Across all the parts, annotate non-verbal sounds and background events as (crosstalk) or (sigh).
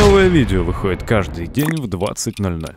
Новое видео выходит каждый день в 20.00.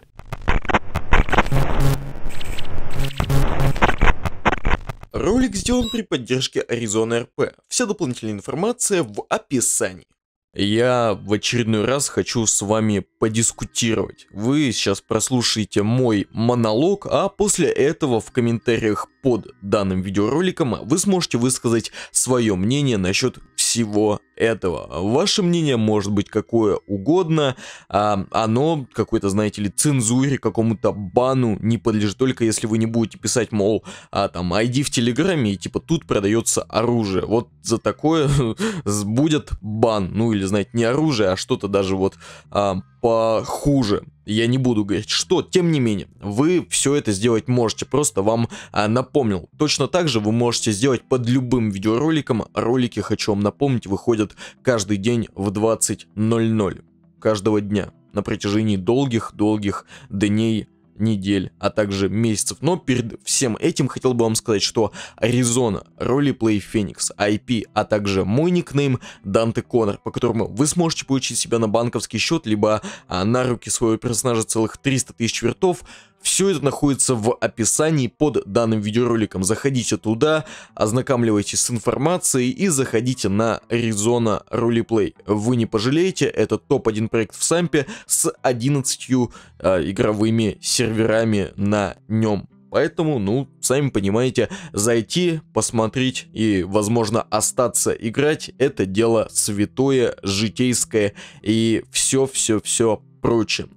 Ролик сделан при поддержке Arizona RP. Вся дополнительная информация в описании. Я в очередной раз хочу с вами подискутировать. Вы сейчас прослушаете мой монолог, а после этого в комментариях под данным видеороликом вы сможете высказать свое мнение насчет всего этого. Ваше мнение может быть какое угодно, а оно какой-то, знаете ли, цензуре, какому-то бану не подлежит, только если вы не будете писать, мол, а, там, ID в Телеграме, и типа тут продается оружие. Вот за такое (laughs) будет бан, ну или, знаете, не оружие, а что-то даже вот а, похуже. Я не буду говорить, что, тем не менее, вы все это сделать можете, просто вам а, напомнил. Точно так же вы можете сделать под любым видеороликом, ролики, хочу вам напомнить, выходят происходит каждый день в 20.00, каждого дня, на протяжении долгих-долгих дней, недель, а также месяцев. Но перед всем этим хотел бы вам сказать, что Аризона, Roleplay Phoenix, IP, а также мой никнейм Данте Конор, по которому вы сможете получить себя на банковский счет, либо а, на руки своего персонажа целых 300 тысяч вертов – все это находится в описании под данным видеороликом. Заходите туда, ознакомливайтесь с информацией и заходите на Arizona Roleplay. Вы не пожалеете, это топ-1 проект в Сампе с 11 э, а, игровыми серверами на нем. Поэтому, ну, сами понимаете, зайти, посмотреть и, возможно, остаться играть, это дело святое, житейское и все-все-все прочее.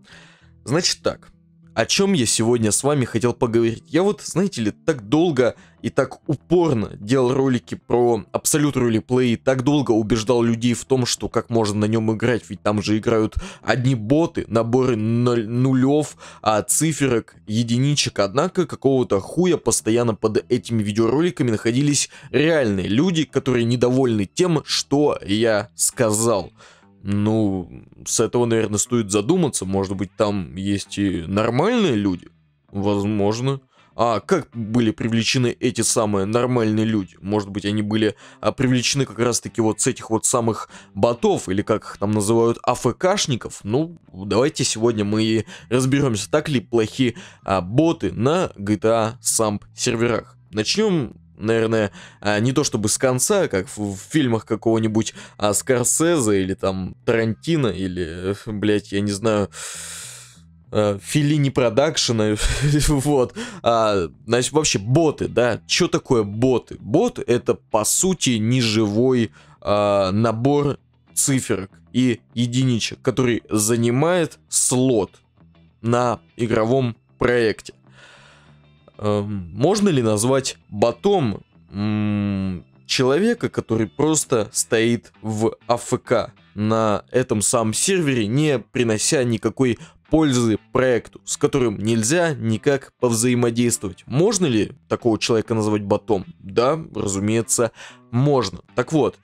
Значит так, о чем я сегодня с вами хотел поговорить. Я вот, знаете ли, так долго и так упорно делал ролики про абсолют ролеплей, так долго убеждал людей в том, что как можно на нем играть, ведь там же играют одни боты, наборы нулев, а циферок, единичек, однако какого-то хуя постоянно под этими видеороликами находились реальные люди, которые недовольны тем, что я сказал. Ну, с этого, наверное, стоит задуматься. Может быть, там есть и нормальные люди? Возможно. А как были привлечены эти самые нормальные люди? Может быть, они были а, привлечены как раз-таки вот с этих вот самых ботов, или как их там называют, АФКшников? Ну, давайте сегодня мы и разберемся, так ли плохи а, боты на GTA Samp серверах. Начнем наверное, а, не то чтобы с конца, как в, фильмах какого-нибудь а, Скорсезе или там Тарантино, или, (laughs) блядь, я не знаю, а, Филини Продакшена, (laughs) вот. А, значит, вообще боты, да, что такое боты? Бот — это, по сути, неживой а, набор циферок и единичек, который занимает слот на игровом проекте. Эм, можно ли назвать ботом человека, который просто стоит в АФК на этом самом сервере, не принося никакой пользы проекту, с которым нельзя никак повзаимодействовать. Можно ли такого человека назвать ботом? Да, разумеется, можно. Так вот,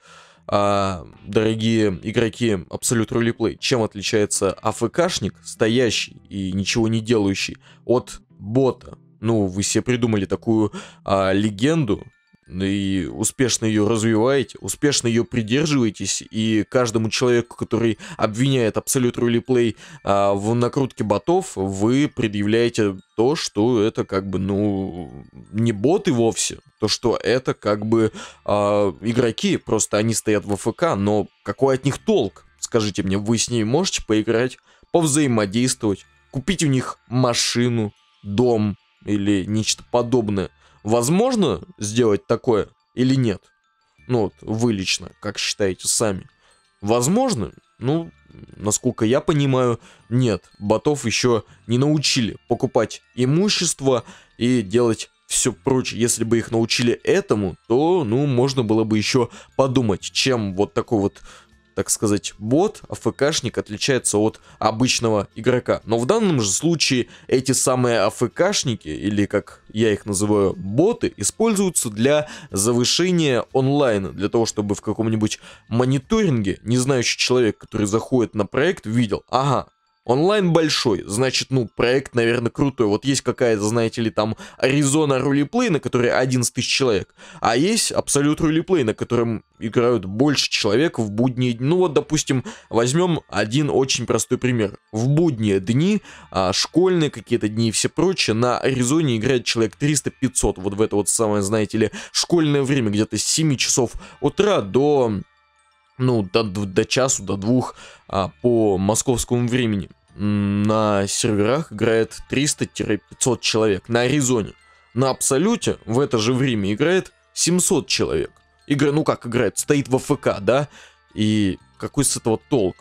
а, дорогие игроки Absolute Roleplay, чем отличается АФКшник, стоящий и ничего не делающий, от бота? ну, вы себе придумали такую а, легенду, и успешно ее развиваете, успешно ее придерживаетесь, и каждому человеку, который обвиняет Absolute Rally Play а, в накрутке ботов, вы предъявляете то, что это как бы, ну, не боты вовсе, то, что это как бы а, игроки, просто они стоят в АФК, но какой от них толк? Скажите мне, вы с ними можете поиграть, повзаимодействовать, купить у них машину, дом, или нечто подобное. Возможно сделать такое или нет? Ну вот, вы лично, как считаете сами? Возможно? Ну, насколько я понимаю, нет. Ботов еще не научили покупать имущество и делать все прочее. Если бы их научили этому, то, ну, можно было бы еще подумать, чем вот такой вот так сказать, бот, АФКшник отличается от обычного игрока. Но в данном же случае эти самые АФКшники, или как я их называю, боты, используются для завышения онлайна, для того, чтобы в каком-нибудь мониторинге не знающий человек, который заходит на проект, видел, ага, Онлайн большой, значит, ну, проект, наверное, крутой. Вот есть какая-то, знаете ли, там, Аризона рулеплей, на которой 11 тысяч человек, а есть Абсолют рулеплей, на котором играют больше человек в будние дни. Ну вот, допустим, возьмем один очень простой пример. В будние дни, а, школьные какие-то дни и все прочее, на Аризоне играет человек 300-500. Вот в это вот самое, знаете ли, школьное время, где-то с 7 часов утра до ну, до, до часу, до двух а, по московскому времени на серверах играет 300-500 человек на Аризоне. На Абсолюте в это же время играет 700 человек. Игра, ну как играет, стоит в АФК, да? И какой с этого толк?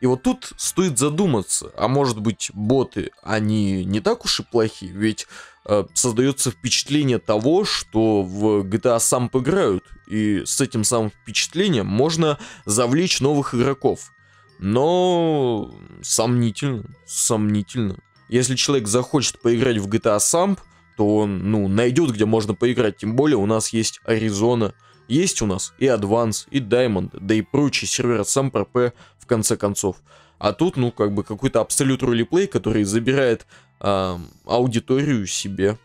И вот тут стоит задуматься, а может быть боты, они не так уж и плохие, ведь э, создается впечатление того, что в GTA сам играют, и с этим самым впечатлением можно завлечь новых игроков. Но сомнительно, сомнительно. Если человек захочет поиграть в GTA Samp, то он, ну, найдет, где можно поиграть. Тем более у нас есть Аризона, есть у нас и Advance, и Diamond, да и прочие серверы от SamPRP в конце концов. А тут, ну, как бы какой-то абсолют ролеплей, который забирает э, аудиторию себе.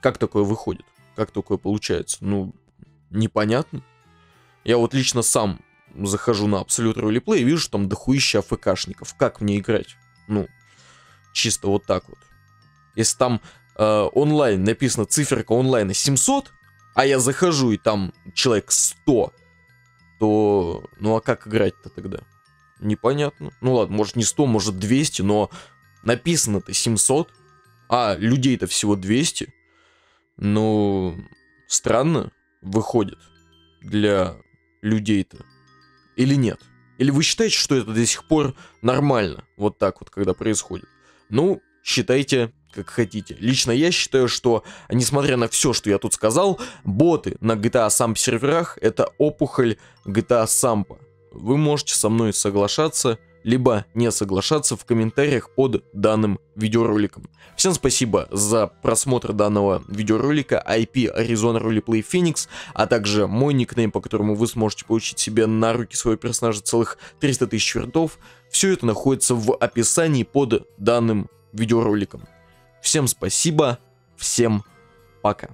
Как такое выходит? Как такое получается? Ну, непонятно. Я вот лично сам захожу на абсолют ролеплей и вижу, что там дохуища АФКшников. Как мне играть? Ну, чисто вот так вот. Если там э, онлайн написано циферка онлайна 700, а я захожу и там человек 100, то ну а как играть-то тогда? Непонятно. Ну ладно, может не 100, может 200, но написано-то 700, а людей-то всего 200. Ну, странно выходит для людей-то или нет? Или вы считаете, что это до сих пор нормально, вот так вот, когда происходит? Ну, считайте, как хотите. Лично я считаю, что, несмотря на все, что я тут сказал, боты на GTA Samp серверах это опухоль GTA Sampa. Вы можете со мной соглашаться либо не соглашаться в комментариях под данным видеороликом. Всем спасибо за просмотр данного видеоролика IP Arizona Roleplay Phoenix, а также мой никнейм, по которому вы сможете получить себе на руки своего персонажа целых 300 тысяч вертов. Все это находится в описании под данным видеороликом. Всем спасибо, всем пока.